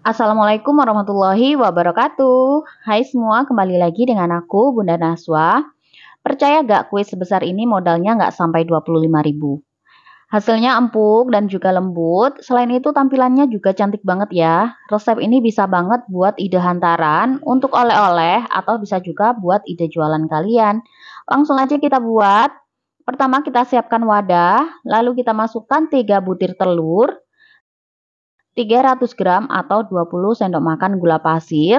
Assalamualaikum warahmatullahi wabarakatuh. Hai semua, kembali lagi dengan aku Bunda Naswa. Percaya gak kue sebesar ini modalnya gak sampai 25 ribu. Hasilnya empuk dan juga lembut, selain itu tampilannya juga cantik banget ya. Resep ini bisa banget buat ide hantaran, untuk oleh-oleh, atau bisa juga buat ide jualan kalian. Langsung aja kita buat. Pertama kita siapkan wadah, lalu kita masukkan 3 butir telur, 300 gram atau 20 sendok makan gula pasir,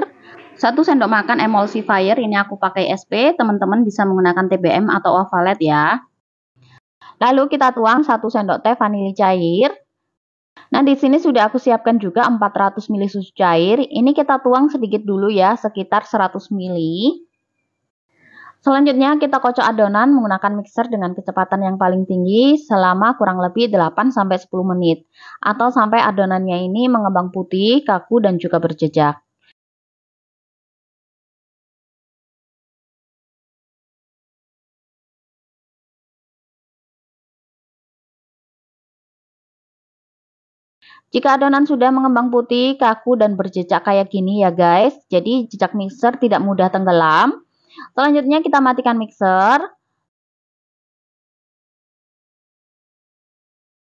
1 sendok makan emulsifier ini aku pakai SP, teman-teman bisa menggunakan TBM atau ovalet ya. Lalu kita tuang 1 sendok teh vanili cair. Nah, di sini sudah aku siapkan juga 400 ml susu cair. Ini kita tuang sedikit dulu ya, sekitar 100 ml. Selanjutnya kita kocok adonan menggunakan mixer dengan kecepatan yang paling tinggi selama kurang lebih 8 10 menit atau sampai adonannya ini mengembang putih, kaku dan juga berjejak. Jika adonan sudah mengembang putih, kaku, dan berjejak kayak gini ya guys, jadi jejak mixer tidak mudah tenggelam, Selanjutnya kita matikan mixer.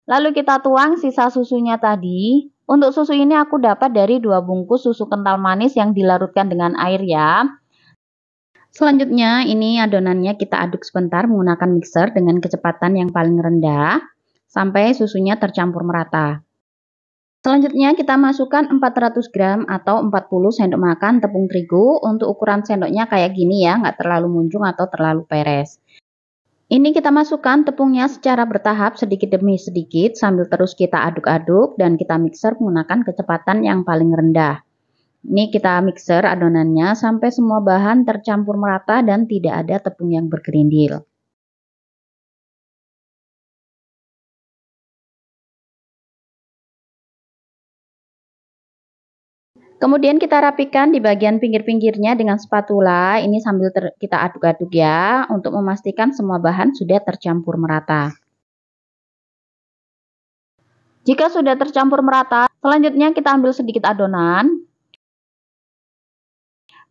Lalu kita tuang sisa susunya tadi. Untuk susu ini aku dapat dari dua bungkus susu kental manis yang dilarutkan dengan air ya. Selanjutnya ini adonannya kita aduk sebentar menggunakan mixer dengan kecepatan yang paling rendah sampai susunya tercampur merata. Selanjutnya kita masukkan 400 gram atau 40 sendok makan tepung terigu. Untuk ukuran sendoknya kayak gini ya, nggak terlalu munjung atau terlalu peres. Ini kita masukkan tepungnya secara bertahap sedikit demi sedikit sambil terus kita aduk-aduk dan kita mixer menggunakan kecepatan yang paling rendah. Ini kita mixer adonannya sampai semua bahan tercampur merata dan tidak ada tepung yang bergerindil. Kemudian kita rapikan di bagian pinggir-pinggirnya dengan spatula. Ini sambil kita aduk-aduk ya untuk memastikan semua bahan sudah tercampur merata. Jika sudah tercampur merata, selanjutnya kita ambil sedikit adonan.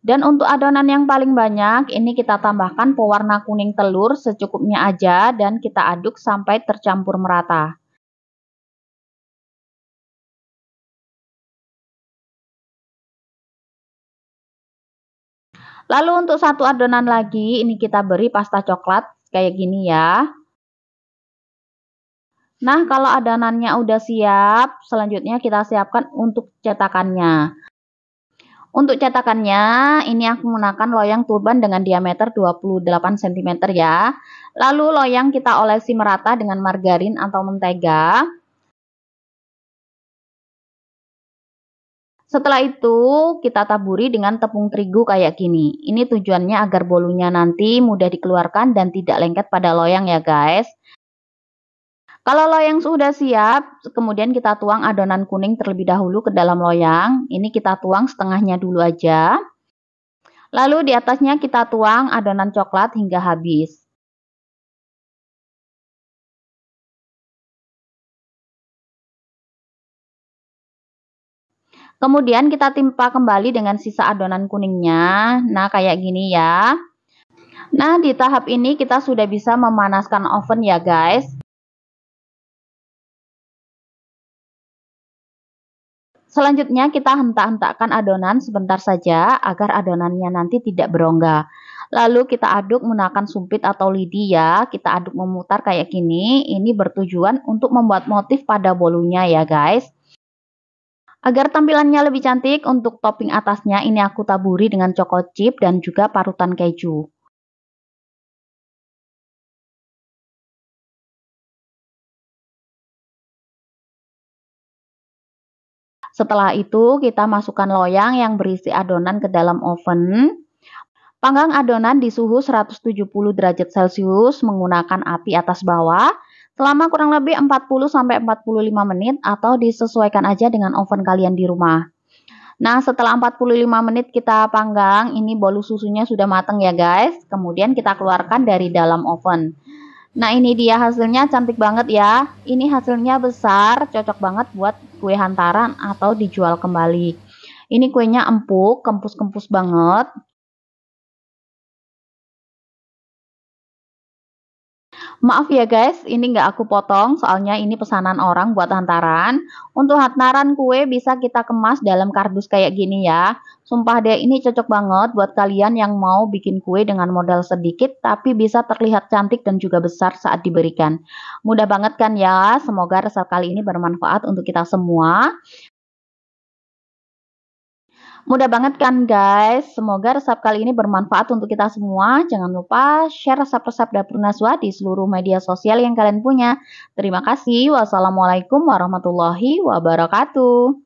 Dan untuk adonan yang paling banyak, ini kita tambahkan pewarna kuning telur secukupnya aja dan kita aduk sampai tercampur merata. Lalu untuk satu adonan lagi, ini kita beri pasta coklat kayak gini ya. Nah, kalau adonannya udah siap, selanjutnya kita siapkan untuk cetakannya. Untuk cetakannya, ini aku menggunakan loyang turban dengan diameter 28 cm ya. Lalu loyang kita olesi merata dengan margarin atau mentega. Setelah itu kita taburi dengan tepung terigu kayak gini. Ini tujuannya agar bolunya nanti mudah dikeluarkan dan tidak lengket pada loyang ya guys. Kalau loyang sudah siap, kemudian kita tuang adonan kuning terlebih dahulu ke dalam loyang. Ini kita tuang setengahnya dulu aja. Lalu di atasnya kita tuang adonan coklat hingga habis. Kemudian kita timpa kembali dengan sisa adonan kuningnya. Nah, kayak gini ya. Nah, di tahap ini kita sudah bisa memanaskan oven ya, guys. Selanjutnya kita hentak-hentakkan adonan sebentar saja agar adonannya nanti tidak berongga. Lalu kita aduk menggunakan sumpit atau lidi ya. Kita aduk memutar kayak gini. Ini bertujuan untuk membuat motif pada bolunya ya, guys. Agar tampilannya lebih cantik, untuk topping atasnya ini aku taburi dengan choco chip dan juga parutan keju. Setelah itu kita masukkan loyang yang berisi adonan ke dalam oven. Panggang adonan di suhu 170 derajat Celcius menggunakan api atas bawah selama kurang lebih 40-45 menit atau disesuaikan aja dengan oven kalian di rumah. Nah, setelah 45 menit kita panggang, ini bolu susunya sudah matang ya guys. Kemudian kita keluarkan dari dalam oven. Nah, ini dia hasilnya cantik banget ya. Ini hasilnya besar, cocok banget buat kue hantaran atau dijual kembali. Ini kuenya empuk, kempus-kempus banget. Maaf ya guys, ini nggak aku potong soalnya ini pesanan orang buat hantaran. Untuk hantaran kue bisa kita kemas dalam kardus kayak gini ya. Sumpah deh ini cocok banget buat kalian yang mau bikin kue dengan modal sedikit tapi bisa terlihat cantik dan juga besar saat diberikan. Mudah banget kan ya, semoga resep kali ini bermanfaat untuk kita semua. Mudah banget kan guys? Semoga resep kali ini bermanfaat untuk kita semua. Jangan lupa share resep-resep dapur Naswa di seluruh media sosial yang kalian punya. Terima kasih. Wassalamualaikum warahmatullahi wabarakatuh.